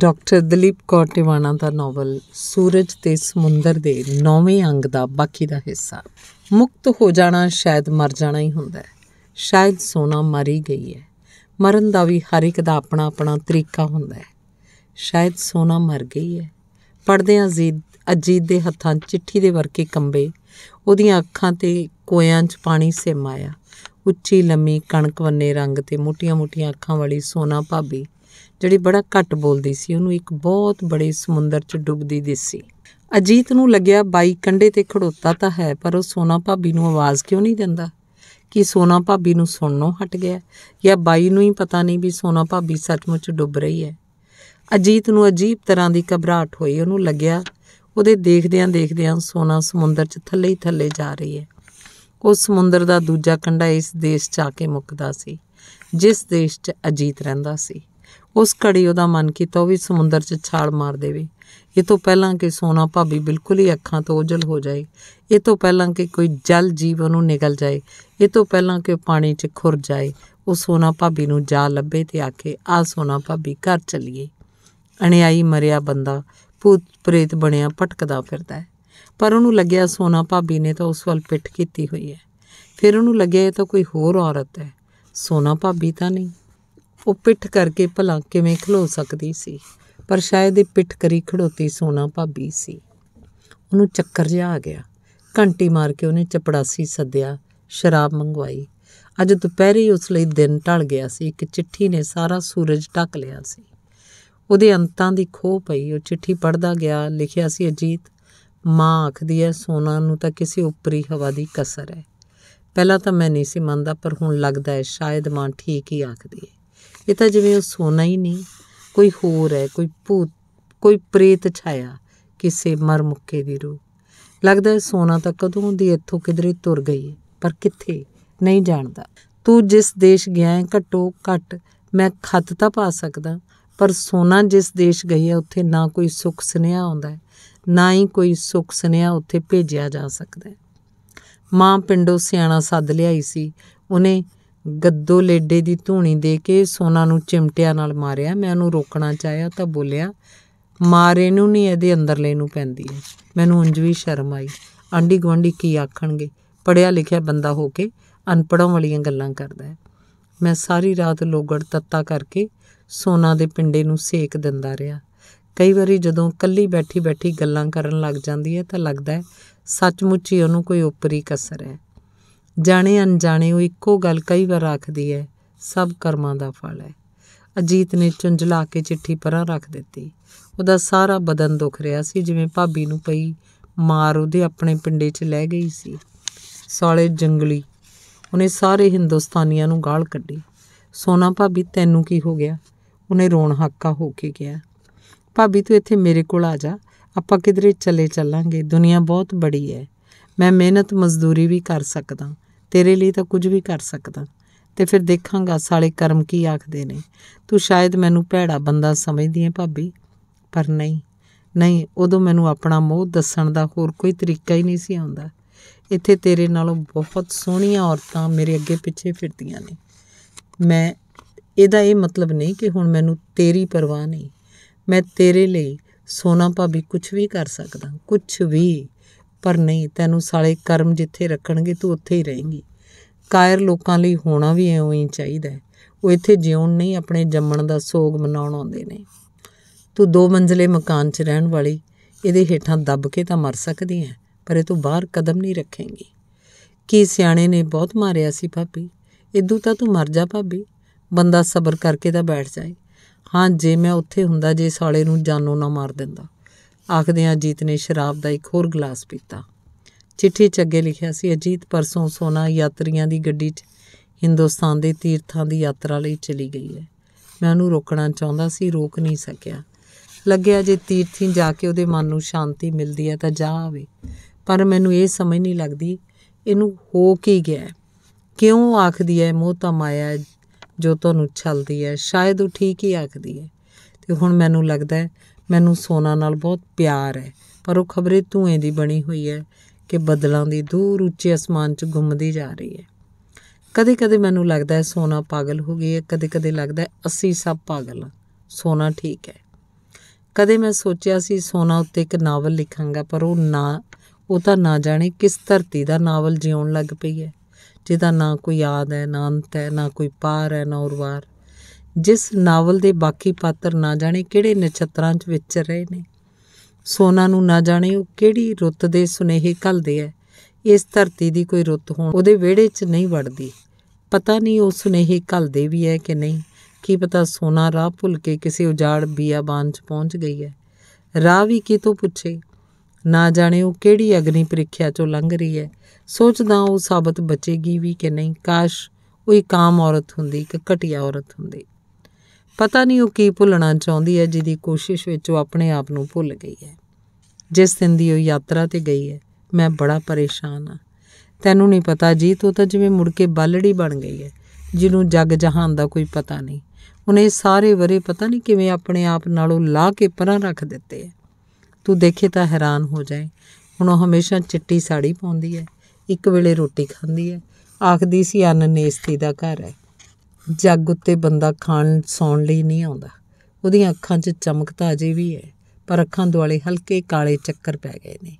doctor Dalip Kaur Tiwana ਦਾ novel Suraj te Samundar ਦੇ ਨੌਵੇਂ ਅੰਗ ਦਾ ਬਾਕੀ ਦਾ ਹਿੱਸਾ ਮੁਕਤ ਹੋ ਜਾਣਾ ਸ਼ਾਇਦ ਮਰ ਜਾਣਾ ਹੀ ਹੁੰਦਾ ਹੈ ਸ਼ਾਇਦ ਸੋਨਾ ਮਰੀ ਗਈ ਹੈ ਮਰਨ ਦਾ ਵੀ ਹਰ ਇੱਕ ਦਾ ਆਪਣਾ ਆਪਣਾ ਤਰੀਕਾ ਹੁੰਦਾ ਹੈ ਸ਼ਾਇਦ ਸੋਨਾ ਮਰ ਗਈ ਹੈ ਪੜਦੇ ਅਜ਼ੀਦ ਅਜੀਦ ਦੇ ਹੱਥਾਂ ਚਿੱਠੀ ਦੇ ਵਰਕੇ ਕੰਬੇ ਉਹਦੀਆਂ ਅੱਖਾਂ ਤੇ ਕੋਇਆਂ 'ਚ ਪਾਣੀ ਸਿਮ ਆਇਆ ਉੱਚੀ ਲੰਮੀ ਕਣਕ ਵੰਨੇ ਰੰਗ ਤੇ ਮੋਟੀਆਂ-ਮੋਟੀਆਂ ਅੱਖਾਂ ਵਾਲੀ ਸੋਨਾ ਭਾਬੀ ਜਿਹੜੀ ਬੜਾ ਘੱਟ ਬੋਲਦੀ ਸੀ ਉਹਨੂੰ ਇੱਕ ਬਹੁਤ ਬੜੇ ਸਮੁੰਦਰ 'ਚ ਡੁੱਬਦੀ ਦਿਸੀ ਅਜੀਤ ਨੂੰ ਲੱਗਿਆ ਬਾਈ ਕੰਡੇ ਤੇ ਖੜੋਤਾ ਤਾਂ ਹੈ ਪਰ ਉਹ ਸੋਨਾ ਭਾਬੀ ਨੂੰ ਆਵਾਜ਼ ਕਿਉਂ ਨਹੀਂ ਦਿੰਦਾ ਕਿ ਸੋਨਾ ਭਾਬੀ ਨੂੰ ਸੁਣਨੋਂ ਹਟ ਗਿਆ ਜਾਂ ਬਾਈ ਨੂੰ ਹੀ ਪਤਾ ਨਹੀਂ ਵੀ ਸੋਨਾ ਭਾਬੀ ਸੱਚਮੁੱਚ ਡੁੱਬ ਰਹੀ ਹੈ ਅਜੀਤ ਨੂੰ ਅਜੀਬ ਤਰ੍ਹਾਂ ਦੀ ਘਬਰਾਹਟ ਹੋਈ ਉਹਨੂੰ ਲੱਗਿਆ ਉਹਦੇ ਦੇਖਦਿਆਂ ਦੇਖਦਿਆਂ ਸੋਨਾ ਸਮੁੰਦਰ 'ਚ ਥੱਲੇ ਹੀ ਥੱਲੇ ਜਾ ਰਹੀ ਹੈ ਉਹ ਸਮੁੰਦਰ ਦਾ ਦੂਜਾ ਕੰਡਾ ਇਸ ਦੇਸ਼ 'ਚ ਆ ਕੇ ਮੁੱਕਦਾ ਸੀ ਜਿਸ ਦੇਸ਼ 'ਚ ਅਜੀਤ ਰਹਿੰਦਾ ਸੀ ਉਸ ਘੜੀ ਉਹਦਾ ਮਨ ਕੀਤਾ ਉਹ ਵੀ ਸਮੁੰਦਰ 'ਚ ਛਾਲ ਮਾਰ ਦੇਵੇ ਇਹ ਤੋਂ ਪਹਿਲਾਂ ਕਿ ਸੋਨਾ ਭਾਬੀ ਬਿਲਕੁਲ ਹੀ ਅੱਖਾਂ ਤੋਂ ਉਜਲ ਹੋ ਜਾਏ ਇਹ ਤੋਂ ਪਹਿਲਾਂ ਕਿ ਕੋਈ ਜਲ ਜੀਵ ਉਹਨੂੰ ਨਿਗਲ ਜਾਏ ਇਹ ਤੋਂ ਪਹਿਲਾਂ ਕਿ ਪਾਣੀ 'ਚ ਖੁਰ ਜਾਏ ਉਹ ਸੋਨਾ ਭਾਬੀ ਨੂੰ ਜਾ ਲੱਭੇ ਤੇ ਆਖੇ ਆ ਸੋਨਾ ਭਾਬੀ ਘਰ ਚੱਲੀਏ ਅਣਿਆਈ ਮਰਿਆ ਬੰਦਾ ਭੂਤ ਪ੍ਰੇਤ ਬਣਿਆ ਭਟਕਦਾ ਫਿਰਦਾ ਹੈ ਪਰ ਉਹਨੂੰ ਲੱਗਿਆ ਸੋਨਾ ਭਾਬੀ ਨੇ ਤਾਂ ਉਸ ਵੱਲ ਪਿੱਠ ਕੀਤੀ ਹੋਈ ਹੈ ਫਿਰ ਉਹਨੂੰ ਲੱਗਿਆ ਇਹ ਤਾਂ ਕੋਈ ਹੋਰ ਔਰਤ ਹੈ ਸੋਨਾ ਭਾਬੀ ਤਾਂ ਨਹੀਂ ਉਹ ਪਿੱਠ ਕਰਕੇ ਭਲਾ ਕਿਵੇਂ ਖਲੋ ਸਕਦੀ ਸੀ ਪਰ ਸ਼ਾਇਦ ਇਹ ਪਿੱਠ ਕਰੀ ਖੜੋਤੀ ਸੋਨਾ ਭਾਬੀ ਸੀ ਉਹਨੂੰ ਚੱਕਰ ਜਿਹਾ ਆ ਗਿਆ ਘੰਟੀ ਮਾਰ ਕੇ ਉਹਨੇ ਚਪੜਾਸੀ ਸੱਦਿਆ ਸ਼ਰਾਬ ਮੰਗਵਾਈ ਅੱਜ ਦੁਪਹਿਰੇ ਉਸ ਲਈ ਦਿਨ ਢਲ ਗਿਆ ਸੀ ਇੱਕ ਚਿੱਠੀ ਨੇ ਸਾਰਾ ਸੂਰਜ ਢੱਕ ਲਿਆ ਸੀ ਉਹਦੇ ਅੰਤਾਂ ਦੀ ਖੋਹ ਪਈ ਉਹ ਚਿੱਠੀ ਪੜਦਾ ਗਿਆ ਲਿਖਿਆ ਸੀ ਅਜੀਤ ਮਾਂ ਆਖਦੀ ਐ ਸੋਨਾ ਨੂੰ ਤਾਂ ਕਿਸੇ ਉੱਪਰੀ ਹਵਾ ਦੀ ਕਸਰ ਐ ਪਹਿਲਾਂ ਤਾਂ ਮੈਂ ਨਹੀਂ ਸੀ ਮੰਨਦਾ ਪਰ ਹੁਣ ਲੱਗਦਾ ਹੈ ਸ਼ਾਇਦ ਮਾਂ ਠੀਕ ਹੀ ਆਖਦੀ ਐ ਇਹ ਤਾਂ ਜਿਵੇਂ ਉਹ ਸੋਨਾ ਹੀ ਨਹੀਂ ਕੋਈ ਹੋਰ ਹੈ ਕੋਈ ਭੂਤ ਕੋਈ ਪ੍ਰੇਤ ਛਾਇਆ ਕਿਸੇ ਮਰ ਮੁੱਕੇ ਦੀ ਰੂਹ ਲੱਗਦਾ ਸੋਨਾ ਤਾਂ ਕਦੋਂ ਦੀ ਇੱਥੋਂ ਕਿਧਰੇ ਤੁਰ ਗਈ ਪਰ ਕਿੱਥੇ ਨਹੀਂ ਜਾਣਦਾ ਤੂੰ ਜਿਸ ਦੇਸ਼ ਗਿਆ ਹੈ ਘਟੋ ਘਟ ਮੈਂ ਖੱਤ ਤਾਂ ਪਾ ਸਕਦਾ ਪਰ ਸੋਨਾ ਜਿਸ ਦੇਸ਼ ਗਈ ਹੈ ਉੱਥੇ ਨਾ ਕੋਈ ਸੁੱਖ ਸੁਨੇਹਾ ਆਉਂਦਾ ਹੈ ਨਾ ਹੀ ਕੋਈ ਸੁੱਖ ਸੁਨੇਹਾ ਉੱਥੇ ਭੇਜਿਆ ਜਾ ਸਕਦਾ ਮਾਂ ਪਿੰਡੋਂ ਸਿਆਣਾ ਸੱਦ ਲਿਆਈ ਸੀ ਉਹਨੇ ਗੱਦੋ ਲੇਡੇ ਦੀ ਧੂਣੀ ਦੇ ਕੇ ਸੋਨਾ ਨੂੰ ਚਿਮਟਿਆਂ ਨਾਲ ਮਾਰਿਆ ਮੈਂ ਉਹਨੂੰ ਰੋਕਣਾ ਚਾਹਿਆ ਤਾਂ ਬੋਲਿਆ ਮਾਰੇ ਨੂੰ ਨਹੀਂ ਇਹਦੇ ਅੰਦਰਲੇ ਨੂੰ ਪੈਂਦੀ ਹੈ ਮੈਨੂੰ ਉੰਜ ਵੀ ਸ਼ਰਮ ਆਈ ਆਂਡੀ ਗਵਾਂਡੀ ਕੀ ਆਖਣਗੇ ਪੜਿਆ ਲਿਖਿਆ ਬੰਦਾ ਹੋ ਕੇ ਅਨਪੜਾਂ ਵਾਲੀਆਂ ਗੱਲਾਂ ਕਰਦਾ ਹੈ ਮੈਂ ਸਾਰੀ ਰਾਤ ਲੋਗੜ ਤੱਤਾ ਕਰਕੇ ਸੋਨਾ ਦੇ ਪਿੰਡੇ ਨੂੰ ਸੇਕ ਦਿੰਦਾ ਰਿਹਾ ਕਈ ਵਾਰੀ ਜਦੋਂ ਕੱਲੀ ਬੈਠੀ ਬੈਠੀ ਗੱਲਾਂ ਕਰਨ ਲੱਗ ਜਾਂਦੀ ਹੈ ਤਾਂ ਲੱਗਦਾ ਹੈ ਸੱਚਮੁੱਚ ਹੀ ਉਹਨੂੰ ਕੋਈ ਉਪਰੀ ਕਸਰ ਹੈ ਜਾਣੇ ਅਣਜਾਣੇ ਉਹ ਇੱਕੋ ਗੱਲ ਕਈ ਵਾਰ ਆਖਦੀ ਹੈ ਸਭ ਕਰਮਾਂ ਦਾ ਫਲ ਹੈ ਅਜੀਤ ਨੇ ਚੁੰਝਲਾ ਕੇ ਚਿੱਠੀ ਪਰਾਂ ਰੱਖ ਦਿੱਤੀ ਉਹਦਾ ਸਾਰਾ ਬਦਨ ਦੁਖ ਰਿਹਾ ਸੀ ਜਿਵੇਂ ਭਾਬੀ ਨੂੰ ਪਈ ਮਾਰ ਉਹਦੇ ਆਪਣੇ ਪਿੰਡੇ 'ਚ ਲੈ ਗਈ ਸੀ ਸਾਲੇ ਜੰਗਲੀ ਉਹਨੇ ਸਾਰੇ ਹਿੰਦੁਸਤਾਨੀਆਂ ਨੂੰ ਗਾਲ ਕੱਢੀ ਸੋਨਾ ਭਾਬੀ ਤੈਨੂੰ ਕੀ ਹੋ ਗਿਆ ਉਹਨੇ ਰੋਣ ਹੱਕਾ ਹੋ ਕੇ ਗਿਆ ਭਾਬੀ ਤੂੰ ਇੱਥੇ ਮੇਰੇ ਕੋਲ ਆ ਜਾ ਆਪਾਂ ਕਿਧਰੇ ਚੱਲੇ ਚੱਲਾਂਗੇ ਦੁਨੀਆ ਬਹੁਤ ਬੜੀ ਹੈ ਮੈਂ ਮਿਹਨਤ ਮਜ਼ਦੂਰੀ ਵੀ ਕਰ ਸਕਦਾ ਤੇਰੇ ਲਈ ਤਾਂ ਕੁਝ ਵੀ ਕਰ ਸਕਦਾ ਤੇ ਫਿਰ ਦੇਖਾਂਗਾ ਸਾਲੇ ਕਰਮ ਕੀ ਆਖਦੇ ਨੇ ਤੂੰ ਸ਼ਾਇਦ ਮੈਨੂੰ ਭੈੜਾ ਬੰਦਾ ਸਮਝਦੀ ਹੈ ਭਾਬੀ ਪਰ ਨਹੀਂ ਨਹੀਂ ਉਦੋਂ ਮੈਨੂੰ ਆਪਣਾ ਮੋਹ ਦੱਸਣ ਦਾ ਹੋਰ ਕੋਈ ਤਰੀਕਾ ਹੀ ਨਹੀਂ ਸੀ ਆਉਂਦਾ ਇੱਥੇ ਤੇਰੇ ਨਾਲੋਂ ਬਹੁਤ ਸੋਹਣੀਆਂ ਔਰਤਾਂ ਮੇਰੇ ਅੱਗੇ ਪਿੱਛੇ ਫਿਰਦੀਆਂ ਨੇ ਮੈਂ ਇਹਦਾ ਇਹ ਮਤਲਬ ਨਹੀਂ ਕਿ ਹੁਣ ਮੈਨੂੰ ਤੇਰੀ ਪਰਵਾਹ ਨਹੀਂ ਮੈਂ ਤੇਰੇ ਲਈ ਸੋਨਾ ਭਾਬੀ ਕੁਝ ਵੀ ਕਰ ਸਕਦਾ ਕੁਝ ਵੀ ਪਰ ਨਹੀਂ ਤੈਨੂੰ ਸਾਲੇ ਕਰਮ ਜਿੱਥੇ ਰੱਖਣਗੇ ਤੂੰ ਉੱਥੇ ਹੀ ਰਹੇਂਗੀ ਕਾਇਰ ਲੋਕਾਂ ਲਈ ਹੋਣਾ ਵੀ ਐਵੇਂ ਹੀ ਚਾਹੀਦਾ ਹੈ ਉਹ ਇੱਥੇ ਜਿਉਣ ਨਹੀਂ ਆਪਣੇ ਜੰਮਣ ਦਾ ਸੋਗ ਮਨਾਉਣ ਆਉਂਦੇ ਨੇ ਤੂੰ ਦੋ ਮੰਜ਼ਲੇ ਮਕਾਨ 'ਚ ਰਹਿਣ ਵਾਲੀ ਇਹਦੇ ਹੇਠਾਂ ਦੱਬ ਕੇ ਤਾਂ ਮਰ ਸਕਦੀ ਹੈ ਪਰ ਇਹ ਤੂੰ ਬਾਹਰ ਕਦਮ ਨਹੀਂ ਰੱਖੇਂਗੀ ਕੀ ਸਿਆਣੇ ਨੇ ਬਹੁਤ ਮਾਰਿਆ ਸੀ ਭਾਬੀ ਇਦੋਂ ਤਾਂ ਤੂੰ ਮਰ ਜਾ ਭਾਬੀ ਬੰਦਾ ਸਬਰ ਕਰਕੇ ਤਾਂ ਬੈਠ ਜਾਏ ਹਾਂ ਜੇ ਮੈਂ ਉੱਥੇ ਹੁੰਦਾ ਜੇ ਸਾਲੇ ਨੂੰ ਜਾਨੋਂ ਨਾ ਮਾਰ ਦਿੰਦਾ ਆਖਦਿਆਂ ਅਜੀਤ ਨੇ ਸ਼ਰਾਬ ਦਾ ਇੱਕ ਹੋਰ ਗਲਾਸ ਪੀਤਾ ਚਿੱਠੀ 'ਚ ਅੱਗੇ ਲਿਖਿਆ ਸੀ ਅਜੀਤ ਪਰਸੋਂ ਸੋਨਾ ਯਾਤਰੀਆਂ ਦੀ ਗੱਡੀ 'ਚ ਹਿੰਦੁਸਤਾਨ ਦੇ ਤੀਰਥਾਂ ਦੀ ਯਾਤਰਾ ਲਈ ਚਲੀ ਗਈ ਹੈ ਮੈਂ ਉਹਨੂੰ ਰੋਕਣਾ ਚਾਹੁੰਦਾ ਸੀ ਰੋਕ ਨਹੀਂ ਸਕਿਆ ਲੱਗਿਆ ਜੇ ਤੀਰਥੀ ਜਾ ਕੇ ਉਹਦੇ ਮਨ ਨੂੰ ਸ਼ਾਂਤੀ ਮਿਲਦੀ ਹੈ ਤਾਂ ਜਾ ਆਵੇ ਪਰ ਮੈਨੂੰ ਇਹ ਸਮਝ ਨਹੀਂ ਲੱਗਦੀ ਇਹਨੂੰ ਹੋ ਕੀ ਗਿਆ ਕਿਉਂ ਆਖਦੀ ਹੈ ਮੋਹ ਤਾਂ ਮਾਇਆ ਜੋ ਤੁਹਾਨੂੰ ਛਲਦੀ ਹੈ ਸ਼ਾਇਦ ਉਹ ਠੀਕ ਹੀ ਆਖਦੀ ਹੈ ਤੇ ਹੁਣ ਮੈਨੂੰ ਲੱਗਦਾ ਹੈ ਮੈਨੂੰ ਸੋਨਾ ਨਾਲ ਬਹੁਤ ਪਿਆਰ ਹੈ ਪਰ ਉਹ ਖਬਰੇ ਧੂਏ ਦੀ ਬਣੀ ਹੋਈ ਹੈ ਕਿ ਬਦਲਾਂ ਦੀ ਦੂਰ ਉੱਚੇ ਅਸਮਾਨ 'ਚ ਗੁੰਮਦੀ ਜਾ ਰਹੀ ਹੈ ਕਦੇ-ਕਦੇ ਮੈਨੂੰ ਲੱਗਦਾ ਹੈ ਸੋਨਾ ਪਾਗਲ ਹੋ ਗਈ ਹੈ ਕਦੇ-ਕਦੇ ਲੱਗਦਾ ਹੈ ਅਸੀਂ ਸਭ ਪਾਗਲ ਹਾਂ ਸੋਨਾ ਠੀਕ ਹੈ ਕਦੇ ਮੈਂ ਸੋਚਿਆ ਸੀ ਸੋਨਾ ਉੱਤੇ ਇੱਕ ਨਾਵਲ ਲਿਖਾਂਗਾ ਪਰ ਉਹ ਨਾ ਉਹ ਤਾਂ ਨਾ ਜਾਣੇ ਕਿਸ ਧਰਤੀ ਦਾ ਨਾਵਲ ਜਿਉਣ ਲੱਗ ਪਈ ਹੈ ਜਿਹਦਾ ਨਾ ਕੋਈ ਯਾਦ ਹੈ ਨਾ ਅੰਤ ਹੈ ਨਾ ਕੋਈ ਪਾਰ ਹੈ ਨਾ ਉਰਵਾਰ ਜਿਸ ਨਾਵਲ ਦੇ ਬਾਕੀ ਪਾਤਰ ਨਾ ਜਾਣੇ ਕਿਹੜੇ ਨਛਤਰਾਂ 'ਚ ਵਿਚਰ ਰਹੇ ਨੇ ਸੋਨਾ ਨੂੰ ਨਾ ਜਾਣੇ ਉਹ ਕਿਹੜੀ ਰੁੱਤ ਦੇ ਸੁਨੇਹੇ ਘਲਦੇ ਐ ਇਸ ਧਰਤੀ ਦੀ ਕੋਈ ਰੁੱਤ ਹੋਣ ਉਹਦੇ ਵਿਹੜੇ 'ਚ ਨਹੀਂ ਵੜਦੀ ਪਤਾ ਨਹੀਂ ਉਹ ਸੁਨੇਹੇ ਘਲਦੇ ਵੀ ਐ ਕਿ ਨਹੀਂ ਕੀ ਪਤਾ ਸੋਨਾ ਰਾਹ ਭੁੱਲ ਕੇ ਕਿਸੇ ਉਜਾੜ ਬੀਆਬਾਨ 'ਚ ਪਹੁੰਚ ਗਈ ਐ ਰਾਹ ਵੀ ਕਿਤੋਂ ਪੁੱਛੇ ਨਾ ਜਾਣੇ ਉਹ ਕਿਹੜੀ ਅਗਨੀ ਪ੍ਰੀਖਿਆ 'ਚੋਂ ਲੰਘ ਰਹੀ ਐ ਸੋਚਦਾ ਉਹ ਸਾਬਤ ਬਚੇਗੀ ਵੀ ਕਿ ਨਹੀਂ ਕਾਸ਼ ਉਹ ਇੱਕ ਆਮ ਔਰਤ ਹੁੰਦੀ ਇੱਕ ਘਟੀਆ ਔਰਤ ਹੁੰਦੀ ਪਤਾ ਨਹੀਂ ਉਹ ਕੀ ਭੁੱਲਣਾ ਚਾਹੁੰਦੀ ਹੈ ਜਿਹਦੀ ਕੋਸ਼ਿਸ਼ ਵਿੱਚ ਉਹ ਆਪਣੇ ਆਪ ਨੂੰ ਭੁੱਲ ਗਈ ਹੈ ਜਿਸ ਦਿਨ ਦੀ ਉਹ ਯਾਤਰਾ ਤੇ ਗਈ ਹੈ ਮੈਂ ਬੜਾ ਪਰੇਸ਼ਾਨ ਹਾਂ ਤੈਨੂੰ ਨਹੀਂ ਪਤਾ ਜੀ ਤੂੰ ਤਾਂ ਜਿਵੇਂ ਮੁੜ ਕੇ ਬਾਲੜੀ ਬਣ ਗਈ ਹੈ ਜਿਹਨੂੰ ਜੱਗ ਜਹਾਨ ਦਾ ਕੋਈ ਪਤਾ ਨਹੀਂ ਉਹਨੇ ਸਾਰੇ ਵਰੇ ਪਤਾ ਨਹੀਂ ਕਿਵੇਂ ਆਪਣੇ ਆਪ ਨਾਲੋਂ ਲਾ ਕੇ ਪਰਾਂ ਰੱਖ ਦਿੱਤੇ ਤੂੰ ਦੇਖੇ ਤਾਂ ਹੈਰਾਨ ਹੋ ਜਾਏ ਹੁਣ ਉਹ ਹਮੇਸ਼ਾ ਚਿੱਟੀ ਸਾੜੀ ਪਾਉਂਦੀ ਹੈ ਇੱਕ ਵੇਲੇ ਰੋਟੀ ਖਾਂਦੀ ਹੈ ਆਖਦੀ ਸੀ ਅਨਨੇਸਤੀ ਦਾ ਘਰ ਹੈ ਜੱਗ ਉੱਤੇ ਬੰਦਾ ਖਾਣ ਸੌਣ ਲਈ ਨਹੀਂ ਆਉਂਦਾ ਉਹਦੀਆਂ ਅੱਖਾਂ 'ਚ ਚਮਕ ਤਾਂ ਅਜੇ ਵੀ ਹੈ ਪਰ ਅੱਖਾਂ ਦੁਆਲੇ ਹਲਕੇ ਕਾਲੇ ਚੱਕਰ ਪੈ ਗਏ ਨੇ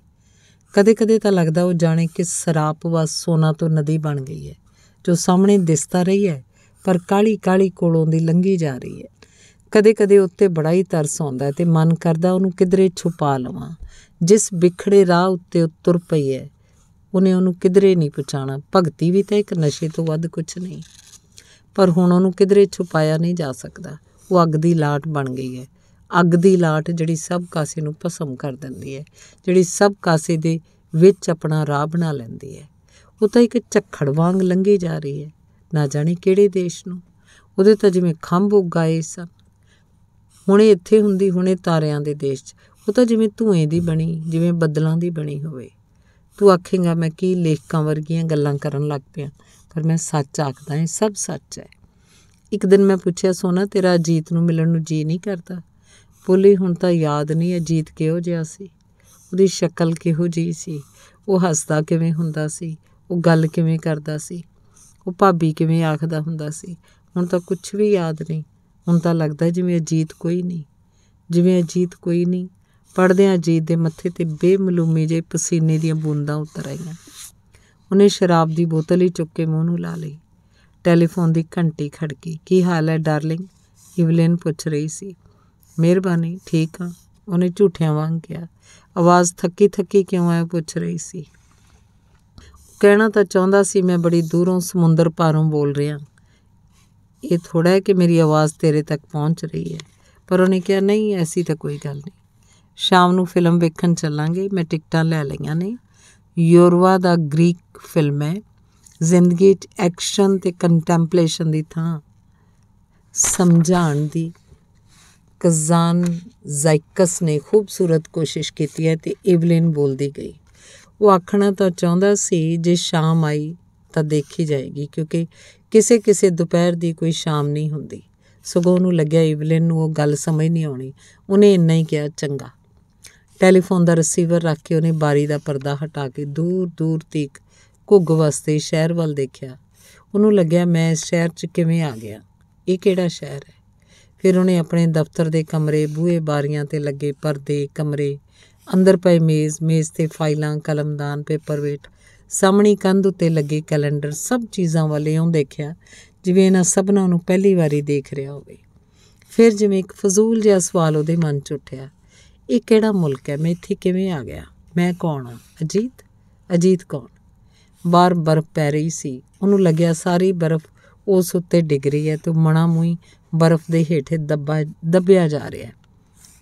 ਕਦੇ-ਕਦੇ ਤਾਂ ਲੱਗਦਾ ਉਹ ਜਾਣੇ ਕਿ ਸਰਾਪ ਵਾ ਸੋਨਾ ਤੋਂ ਨਦੀ ਬਣ ਗਈ ਹੈ ਜੋ ਸਾਹਮਣੇ ਦਿਸਦਾ ਰਹੀ ਹੈ ਪਰ ਕਾਲੀ-ਕਾਲੀ ਕੋਲੋਂ ਦੀ ਲੰਗੀ ਜਾ ਰਹੀ ਹੈ ਕਦੇ-ਕਦੇ ਉੱਤੇ ਬੜਾ ਹੀ ਤਰਸ ਆਉਂਦਾ ਤੇ ਮਨ ਕਰਦਾ ਉਹਨੂੰ ਕਿਧਰੇ ਛੁਪਾ ਲਵਾਂ ਜਿਸ ਵਿਖੜੇ ਰਾਹ ਉੱਤੇ ਉਤਰ ਪਈ ਹੈ ਉਹਨੇ ਉਹਨੂੰ ਕਿਧਰੇ ਨਹੀਂ ਪਹੁੰਚਾਣਾ ਭਗਤੀ ਵੀ ਤਾਂ ਇੱਕ ਨਸ਼ੇ ਤੋਂ ਵੱਧ ਕੁਝ ਨਹੀਂ ਪਰ ਹੁਣ ਉਹਨੂੰ ਕਿਧਰੇ ਛੁਪਾਇਆ ਨਹੀਂ ਜਾ ਸਕਦਾ ਉਹ ਅੱਗ ਦੀ ਲਾਟ ਬਣ ਗਈ ਹੈ ਅੱਗ ਦੀ ਲਾਟ ਜਿਹੜੀ ਸਭ ਕਾਸੇ ਨੂੰ ਭਸਮ ਕਰ ਦਿੰਦੀ ਹੈ ਜਿਹੜੀ ਸਭ ਕਾਸੇ ਦੇ ਵਿੱਚ ਆਪਣਾ ਰਾਹ ਬਣਾ ਲੈਂਦੀ ਹੈ ਉਹ ਤਾਂ ਇੱਕ ਝੱਖੜ ਵਾਂਗ ਲੰਗੇ ਜਾ ਰਹੀ ਹੈ ਨਾ ਜਾਣੇ ਕਿਹੜੇ ਦੇਸ਼ ਨੂੰ ਉਹਦੇ ਤਾਂ ਜਿਵੇਂ ਖੰਭ ਉਗਾਏ ਸਨ ਹੁਣੇ ਇੱਥੇ ਹੁੰਦੀ ਹੁਣੇ ਤਾਰਿਆਂ ਦੇ ਦੇਸ਼ 'ਚ ਉਹ ਤਾਂ ਜਿਵੇਂ ਧੂਏ ਦੀ ਬਣੀ ਜਿਵੇਂ ਬੱਦਲਾਂ ਦੀ ਬਣੀ ਹੋਵੇ ਤੂੰ ਆਖੇਂਗਾ ਮੈਂ ਕੀ ਲੇਖਕਾਂ ਵਰਗੀਆਂ ਗੱਲਾਂ ਕਰਨ ਲੱਗ ਪਿਆ ਪਰ ਮੈਂ ਸੱਚ ਆਖਦਾ ਹਾਂ ਸਭ ਸੱਚ ਹੈ ਇੱਕ ਦਿਨ ਮੈਂ ਪੁੱਛਿਆ ਸੋਨਾ ਤੇਰਾ ਅਜੀਤ ਨੂੰ ਮਿਲਣ ਨੂੰ ਜੀ ਨਹੀਂ ਕਰਦਾ ਬੋਲੀ ਹੁਣ ਤਾਂ ਯਾਦ ਨਹੀਂ ਅਜੀਤ ਕਿਹੋ ਜਿਹਾ ਸੀ ਉਹਦੀ ਸ਼ਕਲ ਕਿਹੋ ਜਿਹੀ ਸੀ ਉਹ ਹੱਸਦਾ ਕਿਵੇਂ ਹੁੰਦਾ ਸੀ ਉਹ ਗੱਲ ਕਿਵੇਂ ਕਰਦਾ ਸੀ ਉਹ ਭਾਬੀ ਕਿਵੇਂ ਆਖਦਾ ਹੁੰਦਾ ਸੀ ਹੁਣ ਤਾਂ ਕੁਝ ਵੀ ਯਾਦ ਨਹੀਂ ਹੁਣ ਤਾਂ ਲੱਗਦਾ ਜਿਵੇਂ ਅਜੀਤ ਕੋਈ ਨਹੀਂ ਜਿਵੇਂ ਅਜੀਤ ਕੋਈ ਨਹੀਂ ਪੜਦਿਆਂ ਅਜੀਤ ਦੇ ਮੱਥੇ ਤੇ ਬੇਮਲੂਮੀ ਜੇ ਪਸੀਨੇ ਦੀਆਂ ਬੂੰਦਾਂ ਉਤਰ ਆਈਆਂ ਉਹਨੇ ਸ਼ਰਾਬ ਦੀ ਬੋਤਲ ਹੀ ਚੁੱਕ ਕੇ ਮੂੰਹ ਨੂੰ ਲਾ ਲਈ ਟੈਲੀਫੋਨ ਦੀ ਘੰਟੀ ਖੜਕੀ ਕੀ ਹਾਲ ਹੈ ਡਾਰਲਿੰਗ ਇਵਲਿਨ ਪੁੱਛ ਰਹੀ ਸੀ ਮਿਹਰਬਾਨੀ ਠੀਕ ਆ ਉਹਨੇ ਝੂਠਿਆਂ ਵਾਂਗ ਕਿਹਾ ਆਵਾਜ਼ ਥੱਕੀ ਥੱਕੀ ਕਿਉਂ ਆਇਆ ਪੁੱਛ ਰਹੀ ਸੀ ਕਹਿਣਾ ਤਾਂ ਚਾਹੁੰਦਾ ਸੀ ਮੈਂ ਬੜੀ ਦੂਰੋਂ ਸਮੁੰਦਰ ਪਾਰੋਂ ਬੋਲ ਰਿਹਾ ਇਹ ਥੋੜਾ ਹੈ ਕਿ ਮੇਰੀ ਆਵਾਜ਼ ਤੇਰੇ ਤੱਕ ਪਹੁੰਚ ਰਹੀ ਹੈ ਪਰ ਉਹਨੇ ਕਿਹਾ ਨਹੀਂ ਐਸੀ ਤਾਂ ਕੋਈ ਗੱਲ ਨਹੀਂ ਸ਼ਾਮ ਨੂੰ ਫਿਲਮ ਵੇਖਣ ਚੱਲਾਂਗੇ ਮੈਂ ਟਿਕਟਾਂ ਲੈ ਲਈਆਂ ਨੇ ਯੋਰਵਾ ਦਾ ਗ੍ਰੀਕ ਫਿਲਮ ਹੈ ਜ਼ਿੰਦਗੀ 'ਚ ਐਕਸ਼ਨ ਤੇ ਕੰਟੈਂਪਲੇਸ਼ਨ ਦੀ ਥਾਂ ਸਮਝਾਣ ਦੀ ਕਜ਼ਾਨ ਜ਼ਾਇਕਸ ਨੇ ਖੂਬਸੂਰਤ ਕੋਸ਼ਿਸ਼ ਕੀਤੀ ਹੈ ਤੇ ਇਵਲਿਨ ਬੋਲਦੀ ਗਈ ਉਹ ਆਖਣਾ ਤਾਂ ਚਾਹੁੰਦਾ ਸੀ ਜੇ ਸ਼ਾਮ ਆਈ ਤਾਂ ਦੇਖੀ ਜਾਏਗੀ ਕਿਉਂਕਿ ਕਿਸੇ ਕਿਸੇ ਦੁਪਹਿਰ ਦੀ ਕੋਈ ਸ਼ਾਮ ਨਹੀਂ ਹੁੰਦੀ ਸਗੋਂ ਉਹਨੂੰ ਲੱਗਿਆ ਇਵਲਿਨ ਨੂੰ ਉਹ ਗੱਲ ਸਮਝ ਨਹੀਂ ਆਉਣੀ ਉਹਨੇ ਇੰਨਾ ਹੀ ਕਿਹਾ ਚੰਗਾ ਟੈਲੀਫੋਨ ਦਾ ਰਿਸੀਵਰ ਰੱਖ ਕੇ ਉਹਨੇ ਬਾਰੀ ਦਾ ਪਰਦਾ ਹਟਾ ਕੇ ਦੂਰ ਦੂਰ ਤੀਕ ਘੁੱਗ ਵਸਤੇ ਸ਼ਹਿਰ ਵੱਲ ਦੇਖਿਆ ਉਹਨੂੰ ਲੱਗਿਆ ਮੈਂ ਇਸ ਸ਼ਹਿਰ 'ਚ ਕਿਵੇਂ ਆ ਗਿਆ ਇਹ ਕਿਹੜਾ ਸ਼ਹਿਰ ਹੈ ਫਿਰ ਉਹਨੇ ਆਪਣੇ ਦਫ਼ਤਰ ਦੇ ਕਮਰੇ ਬੂਹੇ ਬਾਰੀਆਂ ਤੇ ਲੱਗੇ ਪਰਦੇ ਕਮਰੇ ਅੰਦਰ ਪਏ ਮੇਜ਼ ਮੇਜ਼ ਤੇ ਫਾਈਲਾਂ ਕਲਮਦਾਨ ਪੇਪਰ ਵੇਟ ਸਾਹਮਣੀ ਕੰਧ ਉੱਤੇ ਲੱਗੇ ਕੈਲੰਡਰ ਸਭ ਚੀਜ਼ਾਂ ਵਾਲੇ ਉਹ ਦੇਖਿਆ ਜਿਵੇਂ ਇਹਨਾਂ ਸਭਨਾਂ ਨੂੰ ਪਹਿਲੀ ਵਾਰੀ ਦੇਖ ਰਿਹਾ ਹੋਵੇ ਫਿਰ ਜਿਵੇਂ ਇੱਕ ਫਜ਼ੂਲ ਜਿਹਾ ਸਵਾਲ ਉਹਦੇ ਮਨ 'ਚ ਉੱਠਿਆ ਇਹ ਕਿਹੜਾ ਮੁਲਕ ਹੈ ਮੈਂ ਇੱਥੇ ਕਿਵੇਂ ਆ ਗਿਆ ਮੈਂ ਕੌਣ ਹਾਂ ਅਜੀਤ ਅਜੀਤ ਕੌਣ ਬਾਰ ਬਰਫ਼ ਪੈ ਰਹੀ ਸੀ ਉਹਨੂੰ ਲੱਗਿਆ ਸਾਰੀ ਬਰਫ਼ ਉਸ ਉੱਤੇ ਡਿੱਗ ਰਹੀ ਹੈ ਤੇ ਮਣਾ ਮੂਈ ਬਰਫ਼ ਦੇ ਹੇਠੇ ਦੱਬਾ ਦੱਬਿਆ ਜਾ ਰਿਹਾ ਹੈ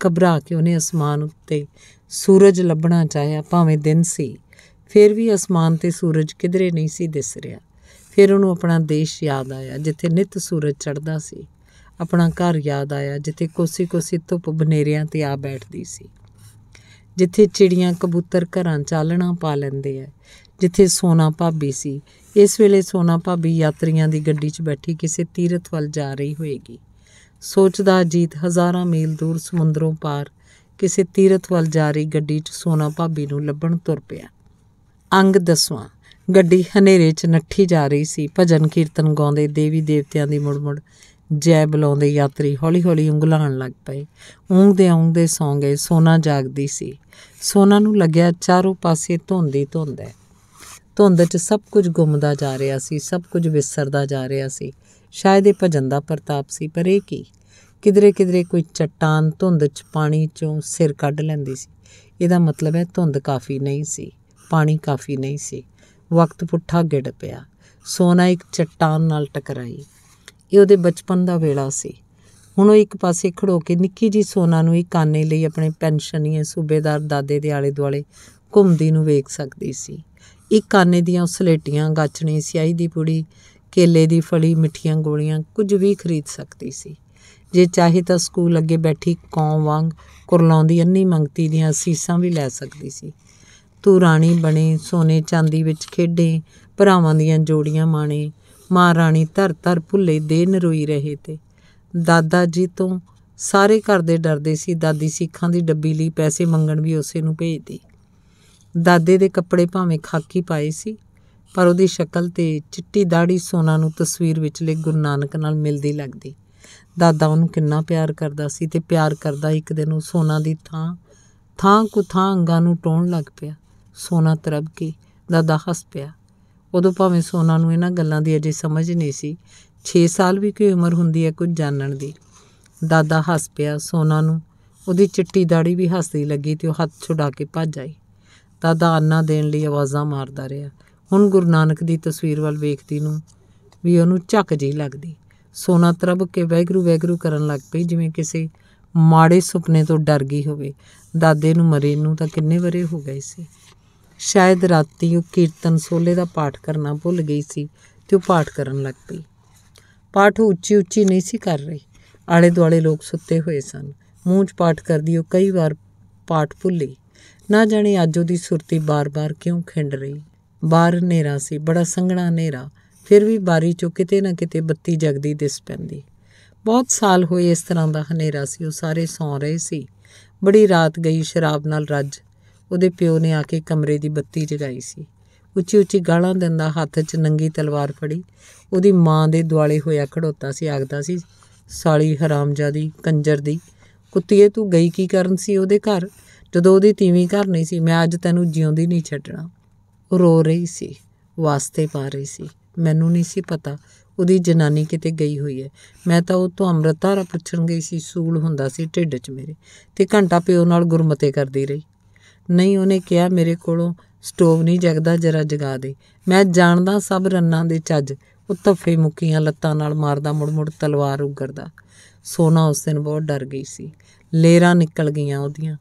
ਘਬਰਾ ਕੇ ਉਹਨੇ ਅਸਮਾਨ ਉੱਤੇ ਸੂਰਜ ਲੱਭਣਾ ਚਾਹਿਆ ਭਾਵੇਂ ਦਿਨ ਸੀ ਫਿਰ ਵੀ ਅਸਮਾਨ ਤੇ ਸੂਰਜ ਕਿਧਰੇ ਨਹੀਂ ਸੀ ਦਿਸ ਰਿਹਾ ਫਿਰ ਉਹਨੂੰ ਆਪਣਾ ਦੇਸ਼ ਯਾਦ ਆਇਆ ਜਿੱਥੇ ਨਿਤ ਸੂਰਜ ਚੜਦਾ ਸੀ ਆਪਣਾ ਘਰ ਯਾਦ ਆਇਆ ਜਿੱਥੇ ਕੋਸੀ-ਕੋਸੀ ਧੁੱਪ ਬਨੇਰਿਆਂ ਤੇ ਆ ਬੈਠਦੀ ਸੀ ਜਿੱਥੇ ਚਿੜੀਆਂ ਕਬੂਤਰ ਘਰਾਂ ਚਾਲਣਾ ਪਾ ਲੈਂਦੇ ਐ ਜਿੱਥੇ ਸੋਨਾ ਭਾਬੀ ਸੀ ਇਸ ਵੇਲੇ ਸੋਨਾ ਭਾਬੀ ਯਾਤਰੀਆਂ ਦੀ ਗੱਡੀ 'ਚ ਬੈਠੀ ਕਿਸੇ ਤੀਰਥ ਵੱਲ ਜਾ ਰਹੀ ਹੋਏਗੀ ਸੋਚਦਾ ਜੀਤ ਹਜ਼ਾਰਾਂ ਮੀਲ ਦੂਰ ਸਮੁੰਦਰੋਂ ਪਾਰ ਕਿਸੇ ਤੀਰਥ ਵੱਲ ਜਾ ਰਹੀ ਗੱਡੀ 'ਚ ਸੋਨਾ ਭਾਬੀ ਨੂੰ ਲੱਭਣ ਤੁਰ ਪਿਆ ਅੰਗ ਦਸਵਾਂ ਗੱਡੀ ਹਨੇਰੇ 'ਚ ਨੱਠੀ ਜਾ ਰਹੀ ਸੀ ਭਜਨ ਕੀਰਤਨ ਗਾਉਂਦੇ ਦੇਵੀ ਦੇਵਤਿਆਂ ਦੀ ਮੁੜਮੁੜ ਜੈ ਬੁਲਾਉਂਦੇ ਯਾਤਰੀ ਹੌਲੀ-ਹੌਲੀ ਉਂਗਲਾਣ ਲੱਗ ਪਏ ਉਂਗਦੇ ਆਉਂਦੇ ਸੌਂ ਗਏ ਸੋਨਾ ਜਾਗਦੀ ਸੀ ਸੋਨਾ ਨੂੰ ਲੱਗਿਆ ਚਾਰੋਂ ਪਾਸੇ ਧੁੰਦੀ ਧੁੰਦ ਹੈ ਧੁੰਦ 'ਚ ਸਭ ਕੁਝ ਗੁੰਮਦਾ ਜਾ ਰਿਹਾ ਸੀ ਸਭ ਕੁਝ ਵਿਸਰਦਾ ਜਾ ਰਿਹਾ ਸੀ ਸ਼ਾਇਦ ਇਹ ਭਜਨ ਦਾ ਪ੍ਰਤਾਪ ਸੀ ਪਰ ਇਹ ਕੀ ਕਿਧਰੇ ਕਿਧਰੇ ਕੋਈ ਚਟਾਨ ਧੁੰਦ 'ਚ ਪਾਣੀ 'ਚੋਂ ਸਿਰ ਕੱਢ ਲੈਂਦੀ ਸੀ ਇਹਦਾ ਮਤਲਬ ਹੈ ਧੁੰਦ ਕਾਫੀ ਨਹੀਂ ਸੀ ਪਾਣੀ ਕਾਫੀ ਨਹੀਂ ਸੀ ਵਕਤ ਪੁੱਠਾ ਗਿੜ ਪਿਆ ਸੋਨਾ ਇੱਕ ਚਟਾਨ ਨਾਲ ਟਕਰਾਈ ਇਹ ਉਹਦੇ ਬਚਪਨ ਦਾ ਵੇਲਾ ਸੀ ਹੁਣ ਉਹ ਇੱਕ ਪਾਸੇ ਖੜੋ ਕੇ ਨਿੱਕੀ ਜੀ ਸੋਨਾ ਨੂੰ ਇੱਕ ਕਾਨੇ ਲਈ ਆਪਣੇ ਪੈਨਸ਼ਨੀਏ ਸੂਬੇਦਾਰ ਦਾਦੇ ਦੇ ਆਲੇ ਦੁਆਲੇ ਘੁੰਮਦੀ ਨੂੰ ਵੇਖ ਸਕਦੀ ਸੀ ਇੱਕ ਕਾਨੇ ਦੀਆਂ ਸਲੇਟੀਆਂ ਗਾਚਣੀ ਸਿਆਹੀ ਦੀ ਪੂੜੀ ਕੇਲੇ ਦੀ ਫਲੀ ਮਿੱਠੀਆਂ ਗੋਲੀਆਂ ਕੁਝ ਵੀ ਖਰੀਦ ਸਕਦੀ ਸੀ ਜੇ ਚਾਹੇ ਤਾਂ ਸਕੂਲ ਅੱਗੇ ਬੈਠੀ ਕੌਮ ਵਾਂਗ ਕੁਰਲਾਉਂਦੀ ਅੰਨੀ ਮੰਗਤੀ ਦੀਆਂ ਅਸੀਸਾਂ ਵੀ ਲੈ ਸਕਦੀ ਸੀ ਤੂੰ ਰਾਣੀ ਬਣੇ ਸੋਨੇ ਚਾਂਦੀ ਵਿੱਚ ਖੇਡੇ ਭਰਾਵਾਂ ਦੀਆਂ ਜੋੜੀਆਂ ਮਾਣੇ ਮਾਂ ਰਾਣੀ ਧਰ ਧਰ ਭੁੱਲੇ ਦੇ ਨਰੋਈ ਰਹੇ ਤੇ ਦਾਦਾ ਜੀ ਤੋਂ ਸਾਰੇ ਘਰ ਦੇ ਡਰਦੇ ਸੀ ਦਾਦੀ ਸਿੱਖਾਂ ਦੀ ਡੱਬੀ ਲਈ ਪੈਸੇ ਮੰਗਣ ਵੀ ਉਸੇ ਨੂੰ ਭੇਜਦੀ ਦਾਦੇ ਦੇ ਕੱਪੜੇ ਭਾਵੇਂ ਖਾਕੀ ਪਾਏ ਸੀ ਪਰ ਉਹਦੀ ਸ਼ਕਲ ਤੇ ਚਿੱਟੀ ਦਾੜੀ ਸੋਨਾ ਨੂੰ ਤਸਵੀਰ ਵਿੱਚਲੇ ਗੁਰੂ ਨਾਨਕ ਨਾਲ ਮਿਲਦੀ ਲੱਗਦੀ ਦਾਦਾ ਉਹਨੂੰ ਕਿੰਨਾ ਪਿਆਰ ਕਰਦਾ ਸੀ ਤੇ ਪਿਆਰ ਕਰਦਾ ਇੱਕ ਦਿਨ ਉਹ ਸੋਨਾ ਦੀ ਥਾਂ ਥਾਂ ਕੁ ਥਾਂ ਅੰਗਾਂ ਨੂੰ ਟੋਣ ਲੱਗ ਪਿਆ ਸੋਨਾ ਤਰਬ ਕੇ ਦਾਦਾ ਹੱਸ ਪਿਆ ਉਦੋਂ ਭਾਵੇਂ ਸੋਨਾ ਨੂੰ ਇਹਨਾਂ ਗੱਲਾਂ ਦੀ ਅਜੇ ਸਮਝ ਨਹੀਂ ਸੀ 6 ਸਾਲ ਵੀ ਕੋਈ ਉਮਰ ਹੁੰਦੀ ਹੈ ਕੁਝ ਜਾਣਨ ਦੀ ਦਾਦਾ ਹੱਸ ਪਿਆ ਸੋਨਾ ਨੂੰ ਉਹਦੀ ਚਿੱਟੀ ਦਾੜੀ ਵੀ ਹੱਸਦੀ ਲੱਗੀ ਤੇ ਉਹ ਹੱਥ ਛੁਡਾ ਕੇ ਭੱਜ ਆਈ ਦਾਦਾ ਅੰਨਾ ਦੇਣ ਲਈ ਆਵਾਜ਼ਾਂ ਮਾਰਦਾ ਰਿਹਾ ਹੁਣ ਗੁਰੂ ਨਾਨਕ ਦੀ ਤਸਵੀਰ ਵੱਲ ਵੇਖਦੀ ਨੂੰ ਵੀ ਉਹਨੂੰ ਝੱਕ ਜੀ ਲੱਗਦੀ ਸੋਨਾ ਤਰਬ ਕੇ ਵੈਗਰੂ ਵੈਗਰੂ ਕਰਨ ਲੱਗ ਪਈ ਜਿਵੇਂ ਕਿਸੇ ਮਾੜੇ ਸੁਪਨੇ ਤੋਂ ਡਰ ਗਈ ਹੋਵੇ ਦਾਦੇ ਨੂੰ ਮਰੇ ਨੂੰ ਤਾਂ ਕਿੰਨੇ ਬਰੇ ਹੋ ਗਏ ਸੀ ਸ਼ਾਇਦ ਰਾਤੀ ਉਹ ਕੀਰਤਨ ਸੋਲੇ ਦਾ ਪਾਠ ਕਰਨਾ ਭੁੱਲ ਗਈ ਸੀ ਤੇ ਉਹ ਪਾਠ ਕਰਨ ਲੱਗ ਪਈ ਪਾਠ ਉੱਚੀ ਉੱਚੀ ਨਹੀਂ ਸੀ ਕਰ ਰਹੀ ਆਲੇ ਦੁਆਲੇ ਲੋਕ ਸੁੱਤੇ ਹੋਏ ਸਨ ਮੂੰਹ 'ਚ ਪਾਠ ਕਰਦੀ ਉਹ ਕਈ ਵਾਰ ਪਾਠ ਭੁੱਲੀ ਨਾ ਜਾਣੇ ਅੱਜ ਉਹਦੀ ਸੁਰਤੀ ਬਾਰ-ਬਾਰ ਕਿਉਂ ਖਿੰਡ ਰਹੀ ਬਾਹਰ ਹਨੇਰਾ ਸੀ ਬੜਾ ਸੰਘਣਾ ਹਨੇਰਾ ਫਿਰ ਵੀ ਬਾਰੀ 'ਚੋਂ ਕਿਤੇ ਨਾ ਕਿਤੇ ਬੱਤੀ ਜਗਦੀ ਦਿਸ ਪੈਂਦੀ ਬਹੁਤ ਸਾਲ ਹੋਏ ਇਸ ਤਰ੍ਹਾਂ ਦਾ ਹਨੇਰਾ ਸੀ ਉਹ ਸਾਰੇ ਸੌਂ ਰਹੇ ਸੀ ਬੜੀ ਰਾਤ ਗਈ ਸ਼ਰਾਬ ਨਾਲ ਰੱਜ ਉਹਦੇ ਪਿਓ ਨੇ ਆ ਕੇ ਕਮਰੇ ਦੀ ਬੱਤੀ ਜਗਾਈ ਸੀ ਉੱਚੀ ਉੱਚੀ ਗਾਲਾਂ ਦਿੰਦਾ ਹੱਥ 'ਚ ਨੰਗੀ ਤਲਵਾਰ ਫੜੀ ਉਹਦੀ ਮਾਂ ਦੇ ਦੁਆਲੇ ਹੋਇਆ ਖੜੋਤਾ ਸੀ ਆਖਦਾ ਸੀ ਸਾਲੀ ਹਰਾਮਜਾਦੀ ਕੰਜਰ ਦੀ ਕੁੱਤੀਏ ਤੂੰ ਗਈ ਕੀ ਕਰਨ ਸੀ ਉਹਦੇ ਘਰ ਜਦੋਂ ਉਹਦੀ ਤੀਵੀਂ ਘਰ ਨਹੀਂ ਸੀ ਮੈਂ ਅੱਜ ਤੈਨੂੰ ਜਿਉਂਦੀ ਨਹੀਂ ਛੱਡਣਾ ਉਹ ਰੋ ਰਹੀ ਸੀ ਵਾਸਤੇ ਪਾ ਰਹੀ ਸੀ ਮੈਨੂੰ ਨਹੀਂ ਸੀ ਪਤਾ ਉਹਦੀ ਜਨਾਨੀ ਕਿਤੇ ਗਈ ਹੋਈ ਹੈ ਮੈਂ ਤਾਂ ਉਹ ਤੋਂ ਅੰਮ੍ਰਿਤਧਾਰਾ ਪੁੱਛਣ ਗਈ ਸੀ ਸੂਲ ਹੁੰਦਾ ਸੀ ਢਿੱਡ 'ਚ ਮੇਰੇ ਤੇ ਘੰਟਾ ਪਿਓ ਨਾਲ ਗੁਰਮਤੇ ਕਰਦੀ ਰਹੀ ਨਹੀਂ ਉਹਨੇ ਕਿਹਾ ਮੇਰੇ ਕੋਲੋਂ ਸਟੋਵ ਨਹੀਂ ਜਗਦਾ ਜਰਾ ਜਗਾ ਦੇ ਮੈਂ ਜਾਣਦਾ ਸਭ ਰੰਨਾਂ ਦੇ ਚੱਜ ਉਹ ਤਫੇ ਮੁਕੀਆਂ ਲੱਤਾਂ ਨਾਲ ਮਾਰਦਾ ਮੁੜ-ਮੁੜ ਤਲਵਾਰ ਉਗਰਦਾ ਸੋਨਾ ਉਸ ਦਿਨ ਬਹੁਤ ਡਰ ਗਈ ਸੀ ਲੇਰਾ ਨਿਕਲ ਗਈਆਂ ਉਹਦੀਆਂ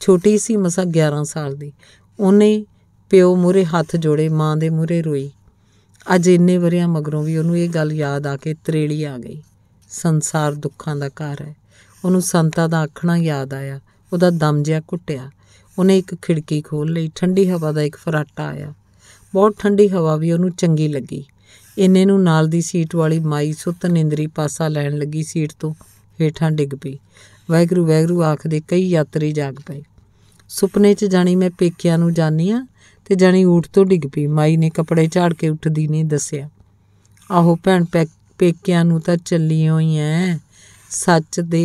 ਛੋਟੀ ਸੀ ਮਸਾ 11 ਸਾਲ ਦੀ ਉਹਨੇ ਪਿਓ ਮੂਰੇ ਹੱਥ ਜੋੜੇ ਮਾਂ ਦੇ ਮੂਰੇ ਰੋਈ ਅੱਜ ਇੰਨੇ ਵਰਿਆਂ ਮਗਰੋਂ ਵੀ ਉਹਨੂੰ ਇਹ ਗੱਲ ਯਾਦ ਆ ਕੇ ਤਰੇੜੀ ਆ ਗਈ ਸੰਸਾਰ ਦੁੱਖਾਂ ਦਾ ਘਰ ਹੈ ਉਹਨੂੰ ਸੰਤਾ ਦਾ ਆਖਣਾ ਯਾਦ ਆਇਆ ਉਹਦਾ ਦਮ ਜਿਆ ਘੁੱਟਿਆ ਉਹਨੇ ਇੱਕ ਖਿੜਕੀ ਖੋਲ ਲਈ ਠੰਡੀ ਹਵਾ ਦਾ ਇੱਕ ਫਰਾਟਾ ਆਇਆ ਬਹੁਤ ਠੰਡੀ ਹਵਾ ਵੀ ਉਹਨੂੰ ਚੰਗੀ ਲੱਗੀ ਇੰਨੇ ਨੂੰ ਨਾਲ ਦੀ ਸੀਟ ਵਾਲੀ ਮਾਈ ਸੁੱਤ ਨਿੰਦਰੀ ਪਾਸਾ ਲੈਣ ਲੱਗੀ ਸੀਟ ਤੋਂ ਹੇਠਾਂ ਡਿੱਗ ਪਈ ਵੈਗਰੂ ਵੈਗਰੂ ਆਖਦੇ ਕਈ ਯਾਤਰੀ ਜਾਗ ਪਏ ਸੁਪਨੇ 'ਚ ਜਾਣੀ ਮੈਂ ਪੇਕਿਆਂ ਨੂੰ ਜਾਣੀ ਆ ਤੇ ਜਾਣੀ ਊਠ ਤੋਂ ਡਿੱਗ ਪਈ ਮਾਈ ਨੇ ਕੱਪੜੇ ਝਾੜ ਕੇ ਉੱਠਦੀ ਨਹੀਂ ਦੱਸਿਆ ਆਹੋ ਭੈਣ ਪੇਕਿਆਂ ਨੂੰ ਤਾਂ ਚੱਲੀ ਹੋਈ ਐ ਸੱਚ ਦੇ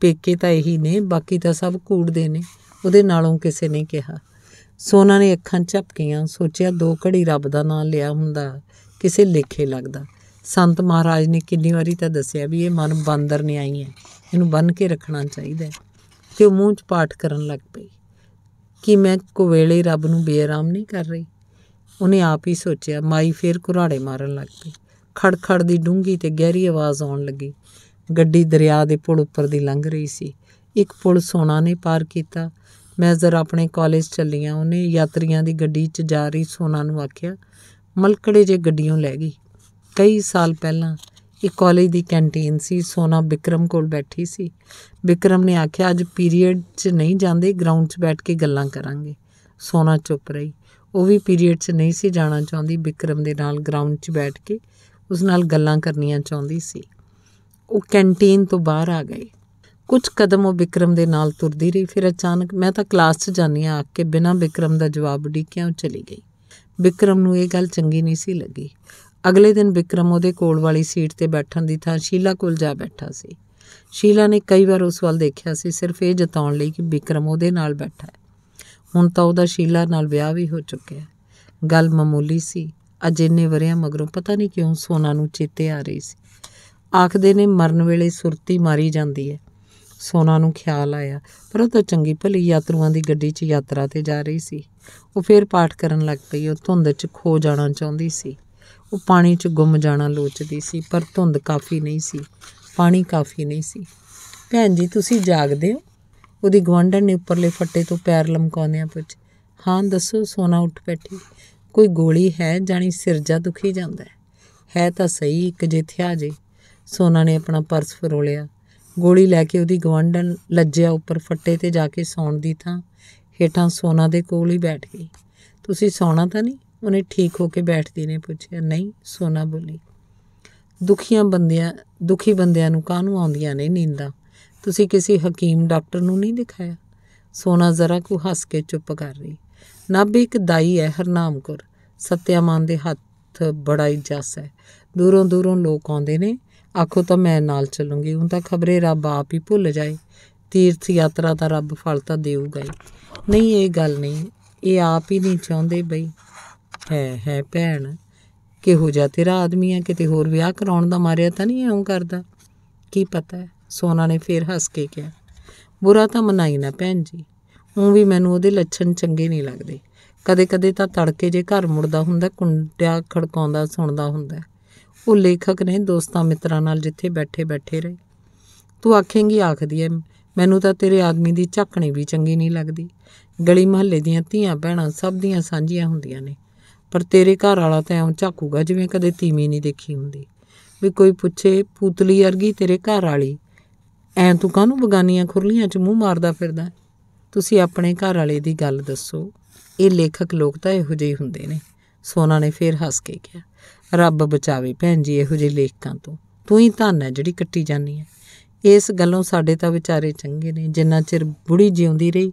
ਪੇਕੇ ਤਾਂ ਇਹੀ ਨੇ ਬਾਕੀ ਤਾਂ ਸਭ ਕੂੜ ਦੇ ਨੇ ਉਹਦੇ ਨਾਲੋਂ ਕਿਸੇ ਨੇ ਕਿਹਾ ਸੋਨਾ ਨੇ ਅੱਖਾਂ ਝਪਕੀਆਂ ਸੋਚਿਆ ਦੋ ਘੜੀ ਰੱਬ ਦਾ ਨਾਮ ਲਿਆ ਹੁੰਦਾ ਕਿਸੇ ਲੇਖੇ ਲੱਗਦਾ ਸੰਤ ਮਹਾਰਾਜ ਨੇ ਕਿੰਨੀ ਵਾਰੀ ਤਾਂ ਦੱਸਿਆ ਵੀ ਇਹ ਮਨ ਬੰਦਰ ਨੇ ਆਈ ਹੈ ਇਹਨੂੰ ਬੰਨ ਕੇ ਰੱਖਣਾ ਚਾਹੀਦਾ ਤੇ ਉਹ ਮੂੰਹ 'ਚ ਪਾਠ ਕਰਨ ਲੱਗ ਪਈ ਕਿ ਮੈਂ ਵੇਲੇ ਰੱਬ ਨੂੰ ਬੇਆਰਾਮ ਨਹੀਂ ਕਰ ਰਹੀ ਉਹਨੇ ਆਪ ਹੀ ਸੋਚਿਆ ਮਾਈ ਫੇਰ ਘੁਰਾੜੇ ਮਾਰਨ ਲੱਗ ਪਈ ਖੜਖੜ ਦੀ ਡੂੰਗੀ ਤੇ ਗਹਿਰੀ ਆਵਾਜ਼ ਆਉਣ ਲੱਗੀ ਗੱਡੀ ਦਰਿਆ ਦੇ ਪੁਲ ਉੱਪਰ ਦੀ ਲੰਘ ਰਹੀ ਸੀ ਇੱਕ ਪੁਲ ਸੋਨਾ ਨੇ ਪਾਰ ਕੀਤਾ ਮੈਂ ਜ਼ਰ ਆਪਣੇ ਕਾਲਜ ਚੱਲੀ ਆ ਉਹਨੇ ਯਾਤਰੀਆਂ ਦੀ ਗੱਡੀ 'ਚ ਜਾ ਰਹੀ ਸੋਨਾ ਨੂੰ ਆਖਿਆ ਮਲਕੜੇ ਜੇ ਗੱਡੀਆਂ ਲੈ ਗਈ ਕਈ ਸਾਲ ਪਹਿਲਾਂ ਇਹ ਕਾਲਜ ਦੀ ਕੈਂਟੀਨ ਸੀ ਸੋਨਾ ਵਿਕਰਮ ਕੋਲ ਬੈਠੀ ਸੀ ਵਿਕਰਮ ਨੇ ਆਖਿਆ ਅੱਜ ਪੀਰੀਅਡ 'ਚ ਨਹੀਂ ਜਾਂਦੇ ਗਰਾਊਂਡ 'ਚ ਬੈਠ ਕੇ ਗੱਲਾਂ ਕਰਾਂਗੇ ਸੋਨਾ ਚੁੱਪ ਰਹੀ ਉਹ ਵੀ ਪੀਰੀਅਡ 'ਚ ਨਹੀਂ ਸੀ ਜਾਣਾ ਚਾਹੁੰਦੀ ਵਿਕਰਮ ਦੇ ਨਾਲ ਗਰਾਊਂਡ 'ਚ ਬੈਠ ਕੇ ਉਸ ਨਾਲ ਗੱਲਾਂ ਕਰਨੀਆਂ ਚਾਹੁੰਦੀ ਸੀ ਉਹ ਕੈਂਟੀਨ ਤੋਂ ਬਾਹਰ ਆ ਗਏ ਕੁਝ ਕਦਮ ਉਹ ਵਿਕਰਮ ਦੇ ਨਾਲ ਤੁਰਦੀ ਰਹੀ ਫਿਰ ਅਚਾਨਕ ਮੈਂ ਤਾਂ ਕਲਾਸ 'ਚ ਜਾਨੀ ਆ ਕੇ ਬਿਨਾਂ ਵਿਕਰਮ ਦਾ ਜਵਾਬ ਉਡੀਕਿਆ ਉਹ ਚਲੀ ਗਈ ਵਿਕਰਮ ਨੂੰ ਇਹ ਗੱਲ ਚੰਗੀ ਨਹੀਂ ਸੀ ਲੱਗੀ ਅਗਲੇ ਦਿਨ ਵਿਕਰਮ ਉਹਦੇ ਕੋਲ ਵਾਲੀ ਸੀਟ ਤੇ ਬੈਠਣ ਦੀ ਥਾਂ ਸ਼ੀਲਾ ਕੋਲ ਜਾ ਬੈਠਾ ਸੀ ਸ਼ੀਲਾ ਨੇ ਕਈ ਵਾਰ ਉਸ ਵੱਲ ਦੇਖਿਆ ਸੀ ਸਿਰਫ ਇਹ ਜਤਾਉਣ ਲਈ ਕਿ ਵਿਕਰਮ ਉਹਦੇ ਨਾਲ ਬੈਠਾ ਹੈ ਹੁਣ ਤਾਂ ਉਹਦਾ ਸ਼ੀਲਾ ਨਾਲ ਵਿਆਹ ਵੀ ਹੋ ਚੁੱਕਿਆ ਹੈ ਗੱਲ ਮਾਮੂਲੀ ਸੀ ਅੱਜ ਇੰਨੇ ਵਰਿਆਂ ਮਗਰੋਂ ਪਤਾ ਨਹੀਂ ਕਿਉਂ ਸੋਨਾ ਨੂੰ ਚੇਤੇ ਆ ਰਹੀ ਸੀ ਆਖਦੇ ਨੇ ਮਰਨ ਵੇਲੇ ਸੁਰਤੀ ਮਾਰੀ ਜਾਂਦੀ ਹੈ ਸੋਨਾ ਨੂੰ ਖਿਆਲ ਆਇਆ ਪਰ ਉਹ ਤਾਂ ਚੰਗੀ ਭਲੀ ਯਾਤਰੂਆਂ ਦੀ ਗੱਡੀ 'ਚ ਯਾਤਰਾ ਤੇ ਜਾ ਰਹੀ ਸੀ ਉਹ ਫੇਰ ਪਾਠ ਕਰਨ ਲੱਗ ਪਈ ਉਹ ਧੁੰਦ 'ਚ ਖੋ ਜਾਣਾ ਚਾਹੁੰਦੀ ਸੀ ਉਹ ਪਾਣੀ 'ਚ ਗੁੰਮ ਜਾਣਾ ਲੋਚਦੀ ਸੀ ਪਰ ਧੁੰਦ ਕਾਫੀ ਨਹੀਂ ਸੀ ਪਾਣੀ ਕਾਫੀ ਨਹੀਂ ਸੀ ਭੈਣ ਜੀ ਤੁਸੀਂ ਜਾਗਦੇ ਹੋ ਉਹਦੀ ਗਵੰਡਣ ਨੇ ਉੱਪਰਲੇ ਫੱਟੇ ਤੋਂ ਪੈਰ ਲਮਕਾਉਂਦਿਆਂ ਪੁੱਛ ਹਾਂ ਦੱਸੋ ਸੋਨਾ ਉੱਠ ਬੈਠੀ ਕੋਈ ਗੋਲੀ ਹੈ ਜਾਨੀ ਸਿਰ ਜਾ ਦੁਖੀ ਜਾਂਦਾ ਹੈ ਹੈ ਤਾਂ ਸਹੀ ਇੱਕ ਜਿਥਿਆ ਜੇ ਸੋਨਾ ਨੇ ਆਪਣਾ ਪਰਸ ਫਰੋਲਿਆ ਗੋਲੀ ਲੈ ਕੇ ਉਹਦੀ ਗਵੰਡਨ ਲੱਜਿਆ ਉੱਪਰ ਫੱਟੇ ਤੇ ਜਾ ਕੇ ਸੌਣ ਦੀ ਥਾਂ ਹੇਠਾਂ ਸੋਨਾ ਦੇ ਕੋਲ ਹੀ ਬੈਠ ਗਈ ਤੁਸੀਂ ਸੌਣਾ ਤਾਂ ਨਹੀਂ ਉਹਨੇ ਠੀਕ ਹੋ ਕੇ ਬੈਠਦੀ ਨੇ ਪੁੱਛਿਆ ਨਹੀਂ ਸੋਨਾ ਬੋਲੀ ਦੁਖੀਆਂ ਬੰਦਿਆਂ ਦੁਖੀ ਬੰਦਿਆਂ ਨੂੰ ਕਾਹਨੂੰ ਆਉਂਦੀਆਂ ਨੇ ਨੀਂਦਾਂ ਤੁਸੀਂ ਕਿਸੇ ਹਕੀਮ ਡਾਕਟਰ ਨੂੰ ਨਹੀਂ ਦਿਖਾਇਆ ਸੋਨਾ ਜ਼ਰਾ ਕੁ ਹੱਸ ਕੇ ਚੁੱਪ ਕਰ ਰਹੀ ਨਾਬ ਇੱਕ ਦਾਈ ਹੈ ਹਰਨਾਮ ਕੁਰ ਸਤਿਆਮਾਨ ਦੇ ਹੱਥ ਬੜਾ ਇਜਾਸ ਹੈ ਦੂਰੋਂ ਦੂਰੋਂ ਲੋਕ ਆਉਂਦੇ ਨੇ ਆਖੋ ਤਾਂ ਮੈਂ ਨਾਲ ਚੱਲੂੰਗੀ ਹੁਣ ਤਾਂ ਖਬਰੇ ਰੱਬ ਆਪ ਹੀ ਭੁੱਲ ਜਾਏ ਤੀਰਥ ਯਾਤਰਾ ਦਾ ਰੱਬ ਫਲ ਤਾਂ ਦੇਊਗਾ ਹੀ ਨਹੀਂ ਇਹ ਗੱਲ ਨਹੀਂ ਇਹ ਆਪ ਹੀ ਨਹੀਂ ਚਾਹੁੰਦੇ ਬਈ ਹੈ ਹੈ ਭੈਣ ਕਿਹੋ ਜਿਹਾ ਤੇਰਾ ਆਦਮੀ ਆ ਕਿਤੇ ਹੋਰ ਵਿਆਹ ਕਰਾਉਣ ਦਾ ਮਾਰਿਆ ਤਾਂ ਨਹੀਂ ਐਉਂ ਕਰਦਾ ਕੀ ਪਤਾ ਸੋਨਾ ਨੇ ਫੇਰ ਹੱਸ ਕੇ ਕਿਹਾ ਬੁਰਾ ਤਾਂ ਮਨਾਈ ਨਾ ਭੈਣ ਜੀ ਉਹ ਵੀ ਮੈਨੂੰ ਉਹਦੇ ਲੱਛਣ ਚੰਗੇ ਨਹੀਂ ਲੱਗਦੇ ਕਦੇ-ਕਦੇ ਤਾਂ ਤੜਕੇ ਜੇ ਘਰ ਮੁੜਦਾ ਹੁੰਦਾ ਕੁੰਡਿਆ ਖੜਕਾਉਂਦਾ ਸੁਣਦਾ ਹੁੰਦਾ ਉਹ ਲੇਖਕ ਨੇ ਦੋਸਤਾਂ ਮਿੱਤਰਾਂ ਨਾਲ ਜਿੱਥੇ ਬੈਠੇ ਬੈਠੇ ਰਹੇ ਤੂੰ ਆਖੇਂਗੀ ਆਖਦੀ ਐ ਮੈਨੂੰ ਤਾਂ ਤੇਰੇ ਆਦਮੀ ਦੀ ਝਾਕਣੀ ਵੀ ਚੰਗੀ ਨਹੀਂ ਲੱਗਦੀ ਗਲੀ ਮਹੱਲੇ ਦੀਆਂ ਧੀਆਂ ਭੈਣਾਂ ਸਭ ਦੀਆਂ ਸਾਂਝੀਆਂ ਹੁੰਦੀਆਂ ਨੇ ਪਰ ਤੇਰੇ ਘਰ ਵਾਲਾ ਤਾਂ ਐਂ ਝਾਕੂਗਾ ਜਿਵੇਂ ਕਦੇ ਤੀਵੀਂ ਨਹੀਂ ਦੇਖੀ ਹੁੰਦੀ ਵੀ ਕੋਈ ਪੁੱਛੇ ਪੂਤਲੀ ਅਰਗੀ ਤੇਰੇ ਘਰ ਵਾਲੀ ਐਂ ਤੂੰ ਕਾਹਨੂੰ ਬਗਾਨੀਆਂ ਖੁਰਲੀਆਂ 'ਚ ਮੂੰਹ ਮਾਰਦਾ ਫਿਰਦਾ ਤੁਸੀਂ ਆਪਣੇ ਘਰ ਵਾਲੇ ਦੀ ਗੱਲ ਦੱਸੋ ਇਹ ਲੇਖਕ ਲੋਕ ਤਾਂ ਇਹੋ ਜਿਹੇ ਹੁੰਦੇ ਨੇ ਸੋਨਾ ਨੇ ਫੇਰ ਹੱਸ ਕੇ ਕਿਹਾ ਰੱਬ ਬਚਾਵੇ ਭੈਣ ਜੀ ਇਹੋ ਜਿਹੇ ਲੇਖਕਾਂ ਤੋਂ ਤੂੰ ਹੀ ਧੰਨ ਹੈ ਜਿਹੜੀ ਕੱਟੀ ਜਾਨੀ ਹੈ ਇਸ ਗੱਲੋਂ ਸਾਡੇ ਤਾਂ ਵਿਚਾਰੇ ਚੰਗੇ ਨੇ ਜਿੰਨਾ ਚਿਰ ਬੁੜੀ ਜਿਉਂਦੀ ਰਹੀ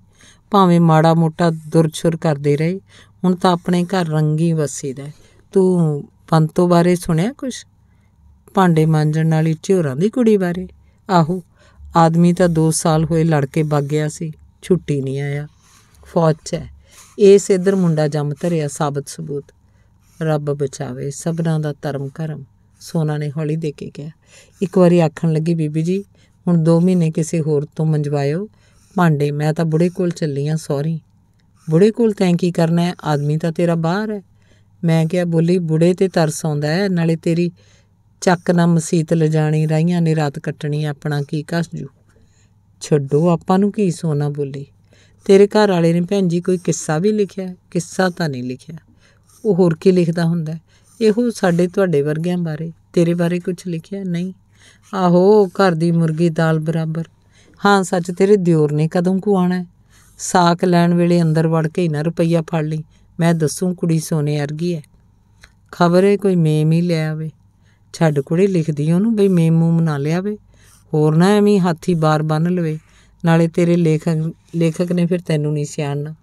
ਭਾਵੇਂ ਮਾੜਾ ਮੋਟਾ ਦੁਰਛੁਰ ਕਰਦੇ ਰਹੇ ਹੁਣ ਤਾਂ ਆਪਣੇ ਘਰ ਰੰਗੀ ਵਸੀਦਾ ਤੂੰ ਪੰਤੋ ਬਾਰੇ ਸੁਣਿਆ ਕੁਛ ਭਾਂਡੇ ਮਾਂਜਣ ਵਾਲੀ ਝੋਰਾਂ ਦੀ ਕੁੜੀ ਬਾਰੇ ਆਹੋ ਆਦਮੀ ਤਾਂ 2 ਸਾਲ ਹੋਏ ਲੜ ਕੇ ਵਗ ਗਿਆ ਸੀ ਛੁੱਟੀ ਨਹੀਂ ਆਇਆ ਫੌਜ 'ਚ ਇਸ ਇਧਰ ਮੁੰਡਾ ਜੰਮ ਧਰਿਆ ਸਾਬਤ ਸਬੂਤ ਰੱਬ ਬਚਾਵੇ ਸਭਨਾਂ ਦਾ ਧਰਮ ਕਰਮ ਸੋਨਾ ਨੇ ਹੌਲੀ ਦੇ ਕੇ ਕਿਹਾ ਇੱਕ ਵਾਰੀ ਆਖਣ ਲੱਗੀ ਬੀਬੀ ਜੀ ਹੁਣ 2 ਮਹੀਨੇ ਕਿਸੇ ਹੋਰ ਤੋਂ ਮੰਜਵਾਇਓ ਭਾਂਡੇ ਮੈਂ ਤਾਂ ਬੁੜੇ ਕੋਲ ਚੱਲੀ ਆ ਸੌਰੀ ਬੁੜੇ ਕੋਲ ਤੈਂ ਕੀ ਕਰਨਾ ਹੈ ਆਦਮੀ ਤਾਂ ਤੇਰਾ ਬਾਹਰ ਹੈ ਮੈਂ ਕਿਹਾ ਬੋਲੀ ਬੁੜੇ ਤੇ ਤਰਸ ਆਉਂਦਾ ਹੈ ਨਾਲੇ ਤੇਰੀ ਚੱਕ ਨਾ ਮਸੀਤ ਲਜਾਣੀ ਰਾਈਆਂ ਨੇ ਰਾਤ ਕੱਟਣੀ ਆਪਣਾ ਕੀ ਕਸਜੂ ਛੱਡੋ ਆਪਾਂ ਨੂੰ ਕੀ ਸੋਨਾ ਬੋਲੀ ਤੇਰੇ ਘਰ ਵਾਲੇ ਨੇ ਭੈਣ ਜੀ ਕੋਈ ਕਿੱਸਾ ਵੀ ਲਿਖਿਆ ਕਿੱਸਾ ਤਾਂ ਨਹੀਂ ਲਿਖਿਆ ਉਹ ਹੋਰ ਕੀ ਲਿਖਦਾ ਹੁੰਦਾ ਇਹੋ ਸਾਡੇ ਤੁਹਾਡੇ ਵਰਗਿਆਂ ਬਾਰੇ ਤੇਰੇ ਬਾਰੇ ਕੁਝ ਲਿਖਿਆ ਨਹੀਂ ਆਹੋ ਘਰ ਦੀ ਮੁਰਗੀ ਦਾਲ ਬਰਾਬਰ ਹਾਂ ਸੱਚ ਤੇਰੇ ਦਿਓਰ ਨੇ ਕਦੋਂ ਕੁ ਆਣਾ ਸਾਕ ਲੈਣ ਵੇਲੇ ਅੰਦਰ ਵੜ ਕੇ ਨਾ ਰੁਪਈਆ ਫੜ ਲਈ ਮੈਂ ਦੱਸੂ ਕੁੜੀ ਸੋਨੇ ਅਰਗੀ ਐ ਖਬਰੇ ਕੋਈ ਮੇਮ ਹੀ ਲੈ ਆਵੇ ਛੱਡ ਕੁੜੀ ਲਿਖਦੀ ਉਹਨੂੰ ਬਈ ਮੇਮੂ ਮਨਾ ਲਿਆਵੇ ਹੋਰ ਨਾ ਐਵੇਂ ਹਾਥੀ ਬਾਰ ਬੰਨ ਲਵੇ ਨਾਲੇ ਤੇਰੇ ਲੇਖਕ ਲੇਖਕ ਨੇ ਫਿਰ ਤੈਨੂੰ ਨਹੀਂ ਸਿਆਣਨਾ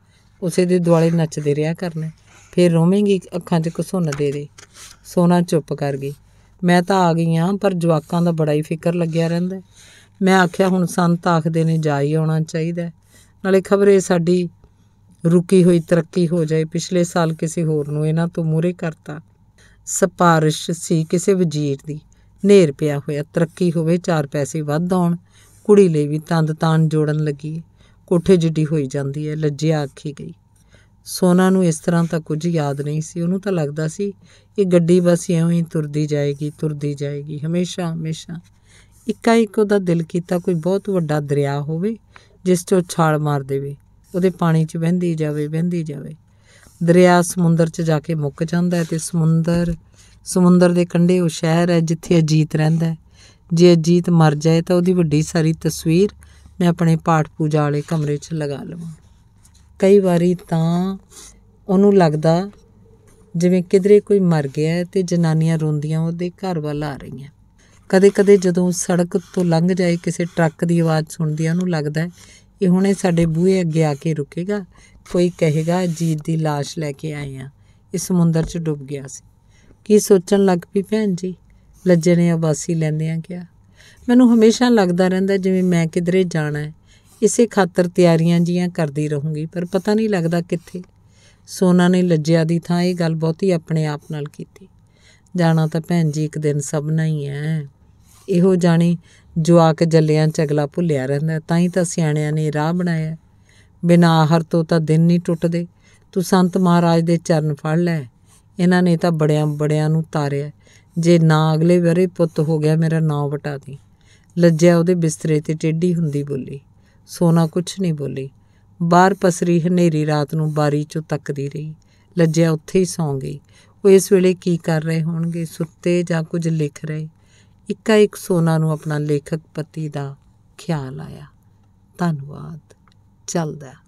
ਉਸੇ ਦੇ ਦੁਆਲੇ ਨੱਚਦੇ ਰਿਹਾ ਕਰਨਾ ਫਿਰ ਰੋਵੇਂਗੀ ਅੱਖਾਂ 'ਚ ਘਸੁੰਨ ਦੇ ਦੇ ਸੋਨਾ ਚੁੱਪ ਕਰ ਗਈ ਮੈਂ ਤਾਂ ਆ ਗਈ ਆਂ ਪਰ ਜਵਾਕਾਂ ਦਾ ਬੜਾ ਹੀ ਫਿਕਰ ਲੱਗਿਆ ਰਹਿੰਦਾ ਮੈਂ ਆਖਿਆ ਹੁਣ ਸੰਤ ਆਖਦੇ ਨੇ ਜਾ ਹੀ ਆਉਣਾ ਚਾਹੀਦਾ ਨਾਲੇ ਖਬਰੇ ਸਾਡੀ ਰੁਕੀ ਹੋਈ ਤਰੱਕੀ ਹੋ ਜਾਏ ਪਿਛਲੇ ਸਾਲ ਕਿਸੇ ਹੋਰ ਨੂੰ ਇਹਨਾਂ ਤੋਂ ਮੂਰੇ ਕਰਤਾ ਸਪਾਰਿਸ਼ ਸੀ ਕਿਸੇ ਵਜ਼ੀਰ ਦੀ ਨੇਰ ਪਿਆ ਹੋਇਆ ਤਰੱਕੀ ਹੋਵੇ ਚਾਰ ਪੈਸੇ ਵੱਧ ਆਉਣ ਕੁੜੀ ਲਈ ਵੀ ਤੰਦ ਤਾਨ ਜੋੜਨ ਲੱਗੀ ਕੋਠੇ ਜਿੱਡੀ ਹੋਈ ਜਾਂਦੀ ਹੈ ਲੱਜਿਆ ਆਖੀ ਗਈ ਸੋਨਾ ਨੂੰ ਇਸ ਤਰ੍ਹਾਂ ਤਾਂ ਕੁਝ ਯਾਦ ਨਹੀਂ ਸੀ ਉਹਨੂੰ ਤਾਂ ਲੱਗਦਾ ਸੀ ਇਹ ਗੱਡੀ ਬਸ ਐਵੇਂ ਹੀ ਤੁਰਦੀ ਜਾਏਗੀ ਤੁਰਦੀ ਜਾਏਗੀ ਹਮੇਸ਼ਾ ਹਮੇਸ਼ਾ ਇੱਕਾ ਇੱਕ ਉਹਦਾ ਦਿਲ ਕੀਤਾ ਕੋਈ ਬਹੁਤ ਵੱਡਾ ਦਰਿਆ ਹੋਵੇ ਜਿਸ ਤੋਂ ਛਾਲ ਮਾਰ ਦੇਵੇ ਉਹਦੇ ਪਾਣੀ 'ਚ ਵਹਿੰਦੀ ਜਾਵੇ ਵਹਿੰਦੀ ਜਾਵੇ ਦਰਿਆ ਸਮੁੰਦਰ 'ਚ ਜਾ ਕੇ ਮੁੱਕ ਜਾਂਦਾ ਹੈ ਤੇ ਸਮੁੰਦਰ ਸਮੁੰਦਰ ਦੇ ਕੰਢੇ ਉਹ ਸ਼ਹਿਰ ਹੈ ਜਿੱਥੇ ਅਜੀਤ ਰਹਿੰਦਾ ਹੈ ਜੇ ਅਜੀਤ ਮਰ ਜਾਏ ਤਾਂ ਉਹਦੀ ਵੱਡੀ ਸਾਰੀ ਤਸਵੀਰ ਮੈਂ ਆਪਣੇ ਪਾਠ ਪੂਜਾ ਵਾਲੇ ਕਮਰੇ 'ਚ ਲਗਾ ਲਵਾਂ ਕਈ ਵਾਰੀ ਤਾਂ ਉਹਨੂੰ ਲੱਗਦਾ ਜਿਵੇਂ ਕਿਧਰੇ ਕੋਈ ਮਰ ਗਿਆ ਤੇ ਜਨਾਨੀਆਂ ਰੋਂਦੀਆਂ ਉਹਦੇ ਘਰ ਵੱਲ ਆ ਰਹੀਆਂ ਕਦੇ-ਕਦੇ ਜਦੋਂ ਸੜਕ ਤੋਂ ਲੰਘ ਜਾਏ ਕਿਸੇ ਟਰੱਕ ਦੀ ਆਵਾਜ਼ ਸੁਣਦੀ ਆ ਉਹਨੂੰ ਲੱਗਦਾ ਇਹ ਹੁਣੇ ਸਾਡੇ ਬੂਹੇ ਅੱਗੇ ਆ ਕੇ ਰੁਕੇਗਾ ਕੋਈ ਕਹੇਗਾ ਜੀਤ ਦੀ লাশ ਲੈ ਕੇ ਆਏ ਆ ਇਸ ਸਮੁੰਦਰ 'ਚ ਡੁੱਬ ਗਿਆ ਸੀ ਕੀ ਸੋਚਣ ਲੱਗ ਪਈ ਭੈਣ ਜੀ ਲੱਜੇ ਨੇ ਆਵਾਸੀ ਲੈਂਦੇ ਆ ਕਿਆ ਮੈਨੂੰ ਹਮੇਸ਼ਾ ਲੱਗਦਾ ਰਹਿੰਦਾ ਜਿਵੇਂ ਮੈਂ ਕਿਧਰੇ ਜਾਣਾ ਹੈ ਇਸੇ ਖਾਤਰ ਤਿਆਰੀਆਂ ਜੀਆਂ ਕਰਦੀ ਰਹੂੰਗੀ ਪਰ ਪਤਾ ਨਹੀਂ ਲੱਗਦਾ ਕਿੱਥੇ ਸੋਨਾ ਨੇ ਲੱਜਿਆ ਦੀ ਥਾਂ ਇਹ ਗੱਲ ਬਹੁਤੀ ਆਪਣੇ ਆਪ ਨਾਲ ਕੀਤੀ ਜਾਣਾ ਤਾਂ ਭੈਣ ਜੀ ਇੱਕ ਦਿਨ ਸਭਨਾ ਹੀ ਐ ਇਹੋ ਜਾਣੀ ਜੁਆਕ ਜੱਲਿਆਂ ਚਗਲਾ ਭੁੱਲਿਆ ਰਹਿੰਦਾ ਤਾਂ ਹੀ ਤਾਂ ਸਿਆਣਿਆਂ ਨੇ ਰਾਹ ਬਣਾਇਆ ਬਿਨਾ ਆਹਰ ਤੋਂ ਤਾਂ ਦਿਨ ਨਹੀਂ ਟੁੱਟਦੇ ਤੂੰ ਸੰਤ ਮਹਾਰਾਜ ਦੇ ਚਰਨ ਫੜ ਲੈ ਇਹਨਾਂ ਨੇ ਤਾਂ ਬੜਿਆਂ ਬੜਿਆਂ ਨੂੰ ਤਾਰਿਆ ਜੇ ਨਾ ਅਗਲੇ ਵਾਰੇ ਪੁੱਤ ਹੋ ਗਿਆ ਮੇਰਾ ਨਾਂ ਵਟਾ ਦੀ ਲੱਜਿਆ ਉਹਦੇ ਬਿਸਤਰੇ ਤੇ ਟੇਢੀ ਹੁੰਦੀ ਬੋਲੀ ਸੋਨਾ ਕੁਛ ਨਹੀਂ ਬੋਲੀ ਬਾਹਰ ਪਸਰੀ ਹਨੇਰੀ ਰਾਤ ਨੂੰ ਬਾਰੀ ਚੋਂ ਤੱਕਦੀ ਰਹੀ ਲੱਜਿਆ ਉੱਥੇ ਹੀ ਸੌਂ ਗਈ ਉਹ ਇਸ ਵੇਲੇ ਕੀ ਕਰ ਰਹੇ ਹੋਣਗੇ ਸੁੱਤੇ ਜਾਂ ਕੁਝ ਲਿਖ ਰਹੇ ਇੱਕਾ ਇੱਕ ਸੋਨਾ ਨੂੰ ਆਪਣਾ ਲੇਖਕ ਪਤੀ ਦਾ ਖਿਆਲ ਆਇਆ ਧੰਨਵਾਦ ਚੱਲਦਾ